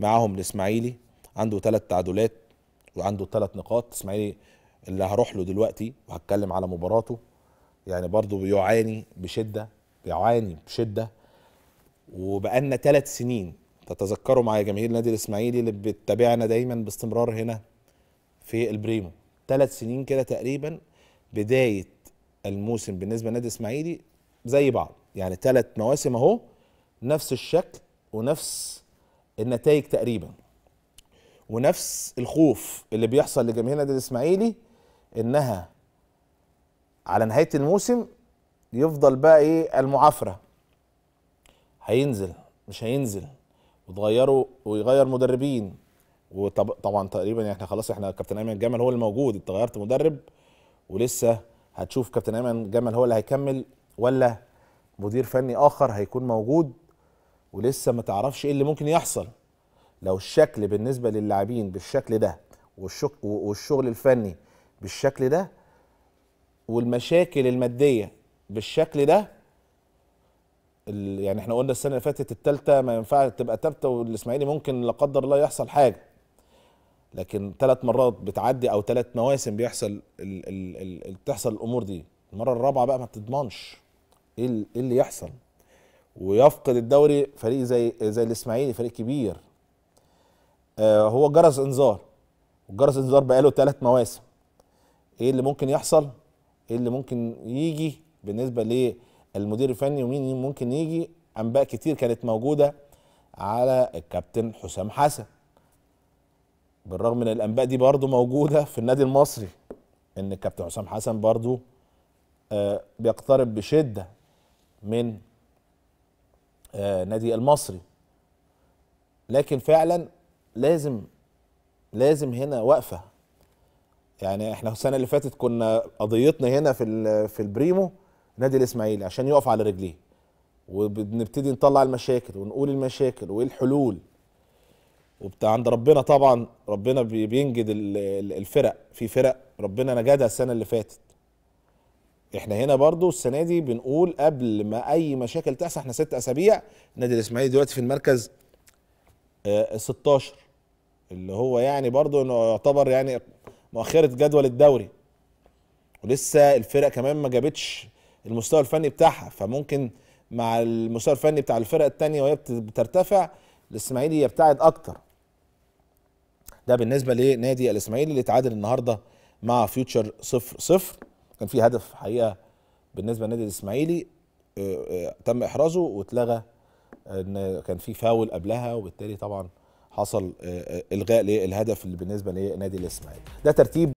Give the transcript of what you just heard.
معاهم الاسماعيلي عنده ثلاث تعادلات وعنده ثلاث نقاط الاسماعيلي اللي هروح له دلوقتي وهتكلم على مباراته يعني برضه بيعاني بشده بيعاني بشده وبقالنا ثلاث سنين تتذكروا معايا جماهير نادي الاسماعيلي اللي بتتابعنا دايما باستمرار هنا في البريمو ثلاث سنين كده تقريبا بدايه الموسم بالنسبه للنادي الاسماعيلي زي بعض يعني ثلاث مواسم اهو نفس الشكل ونفس النتائج تقريبا ونفس الخوف اللي بيحصل لجماهير النادي الاسماعيلي انها على نهايه الموسم يفضل بقى ايه المعافره هينزل مش هينزل وتغيروا ويغير مدربين وطبعا تقريبا يعني احنا خلاص احنا كابتن ايمن جمل هو اللي موجود انت غيرت مدرب ولسه هتشوف كابتن ايمن جمل هو اللي هيكمل ولا مدير فني اخر هيكون موجود ولسه ما تعرفش ايه اللي ممكن يحصل لو الشكل بالنسبه للاعبين بالشكل ده والشغل الفني بالشكل ده والمشاكل الماديه بالشكل ده يعني احنا قلنا السنه اللي فاتت الثالثه ما ينفعش تبقى ثابته والاسماعيلي ممكن لا قدر الله يحصل حاجه لكن ثلاث مرات بتعدي او ثلاث مواسم بيحصل ال ال ال تحصل الامور دي المره الرابعه بقى ما بتضمنش ايه, إيه اللي يحصل ويفقد الدوري فريق زي زي الاسماعيلي فريق كبير آه هو جرس انذار جرس انذار بقاله ثلاث مواسم ايه اللي ممكن يحصل ايه اللي ممكن يجي بالنسبه للمدير الفني ومين ممكن يجي انباء كتير كانت موجوده على الكابتن حسام حسن بالرغم من الانباء دي برضو موجوده في النادي المصري ان الكابتن حسام حسن برضو آه بيقترب بشده من آه، نادي المصري لكن فعلا لازم لازم هنا وقفه يعني احنا السنه اللي فاتت كنا قضيتنا هنا في في البريمو نادي الاسماعيلي عشان يقف على رجليه وبنبتدي نطلع المشاكل ونقول المشاكل وايه الحلول وبتاع عند ربنا طبعا ربنا بينجد الفرق في فرق ربنا نجدها السنه اللي فاتت احنا هنا برضو السنه دي بنقول قبل ما اي مشاكل تحصل احنا ست اسابيع نادي الاسماعيلي دلوقتي في المركز 16 آه، اللي هو يعني برضو انه يعتبر يعني مؤخره جدول الدوري ولسه الفرق كمان ما جابتش المستوى الفني بتاعها فممكن مع المستوى الفني بتاع الفرق الثانيه وهي بترتفع الاسماعيلي يبتعد اكتر ده بالنسبه لنادي الاسماعيلي اللي اتعادل النهارده مع فيوتشر 0 0 كان في هدف حقيقه بالنسبه للنادي الاسماعيلي آه، آه، تم احرازه واتلغى ان كان في فاول قبلها وبالتالي طبعا حصل آه، الغاء للهدف اللي بالنسبه لنادي الاسماعيلي ده ترتيب